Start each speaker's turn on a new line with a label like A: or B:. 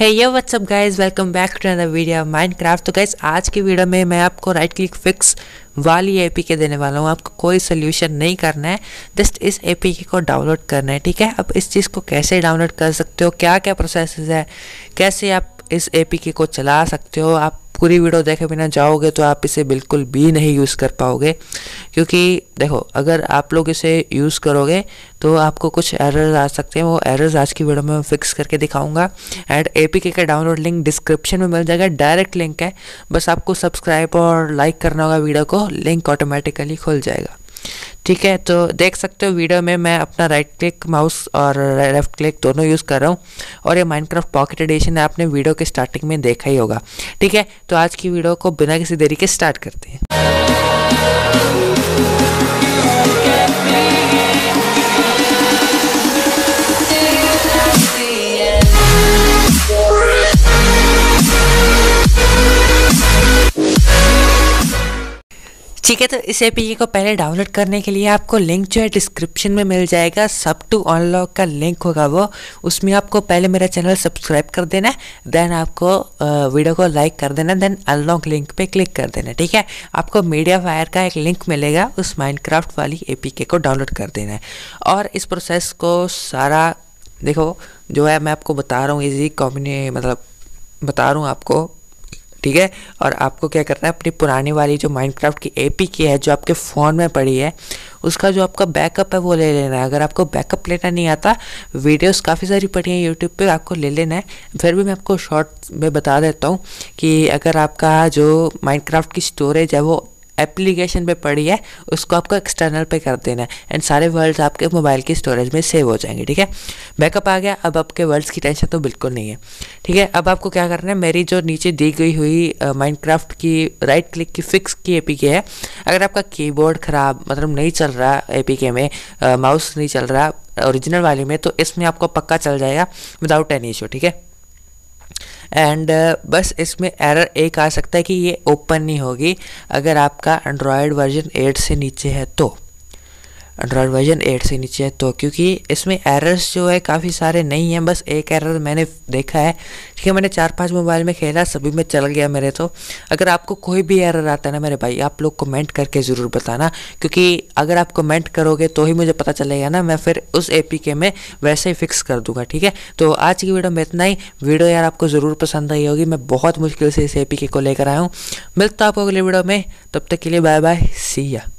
A: है ये what's up guys welcome back to other video craft तो गाइज आज की वीडियो में मैं आपको राइट क्लिक फिक्स वाली ए के देने वाला हूँ आपको कोई सोल्यूशन नहीं करना है जस्ट इस ए को डाउनलोड करना है ठीक है अब इस चीज़ को कैसे डाउनलोड कर सकते हो क्या क्या प्रोसेस है कैसे आप इस ए को चला सकते हो आप पूरी वीडियो देखे बिना जाओगे तो आप इसे बिल्कुल भी नहीं यूज़ कर पाओगे क्योंकि देखो अगर आप लोग इसे यूज़ करोगे तो आपको कुछ एरर्स आ सकते हैं वो एरर्स आज की वीडियो में फिक्स करके दिखाऊंगा एंड ए का डाउनलोड लिंक डिस्क्रिप्शन में मिल जाएगा डायरेक्ट लिंक है बस आपको सब्सक्राइब और लाइक करना होगा वीडियो को लिंक ऑटोमेटिकली खुल जाएगा ठीक है तो देख सकते हो वीडियो में मैं अपना राइट क्लिक माउस और लेफ्ट क्लिक दोनों यूज़ कर रहा हूँ और ये माइनक्राफ्ट पॉकेट एडिशन आपने वीडियो के स्टार्टिंग में देखा ही होगा ठीक है तो आज की वीडियो को बिना किसी देरी के स्टार्ट करते हैं ठीक है तो इस ए को पहले डाउनलोड करने के लिए आपको लिंक जो है डिस्क्रिप्शन में मिल जाएगा सब टू अनलॉक का लिंक होगा वो उसमें आपको पहले मेरा चैनल सब्सक्राइब कर देना है देन आपको वीडियो को लाइक कर देना देन अनलॉक लिंक पे क्लिक कर देना ठीक है आपको मीडिया फायर का एक लिंक मिलेगा उस माइंड वाली ए को डाउनलोड कर देना है और इस प्रोसेस को सारा देखो जो है मैं आपको बता रहा हूँ ईजी कॉम्बिने मतलब बता रहा हूँ आपको ठीक है और आपको क्या करना है अपनी पुरानी वाली जो माइनक्राफ्ट की ए की है जो आपके फ़ोन में पड़ी है उसका जो आपका बैकअप है वो ले लेना है अगर आपको बैकअप लेना नहीं आता वीडियोस काफ़ी सारी पड़ी हैं यूट्यूब पे आपको ले लेना है फिर भी मैं आपको शॉर्ट में बता देता हूँ कि अगर आपका जो माइनक्राफ्ट की स्टोरेज है वो एप्लीकेशन पे पड़ी है उसको आपको एक्सटर्नल पे कर देना है एंड सारे वर्ड्स आपके मोबाइल की स्टोरेज में सेव हो जाएंगे ठीक है बैकअप आ गया अब आपके वर्ड्स की टेंशन तो बिल्कुल नहीं है ठीक है अब आपको क्या करना है मेरी जो नीचे दी गई हुई माइनक्राफ्ट की राइट क्लिक की फिक्स की ए है अगर आपका की ख़राब मतलब नहीं चल रहा ए में माउस नहीं चल रहा ओरिजिनल वाली में तो इसमें आपको पक्का चल जाएगा विदाउट एनी इशू ठीक है एंड uh, बस इसमें एरर एक आ सकता है कि ये ओपन नहीं होगी अगर आपका एंड्रॉयड वर्जन 8 से नीचे है तो एंड्रॉयड वर्जन 8 से नीचे है तो क्योंकि इसमें एरर्स जो है काफ़ी सारे नहीं हैं बस एक एरर मैंने देखा है ठीक है मैंने चार पांच मोबाइल में खेला सभी में चल गया मेरे तो अगर आपको कोई भी एरर आता है ना मेरे भाई आप लोग कमेंट करके ज़रूर बताना क्योंकि अगर आप कमेंट करोगे तो ही मुझे पता चलेगा ना मैं फिर उस ए में वैसे ही फिक्स कर दूंगा ठीक है तो आज की वीडियो में इतना ही वीडियो यार आपको ज़रूर पसंद आई होगी मैं बहुत मुश्किल से इस ए को लेकर आया हूँ मिलता आपको अगले वीडियो में तब तक के लिए बाय बाय सी या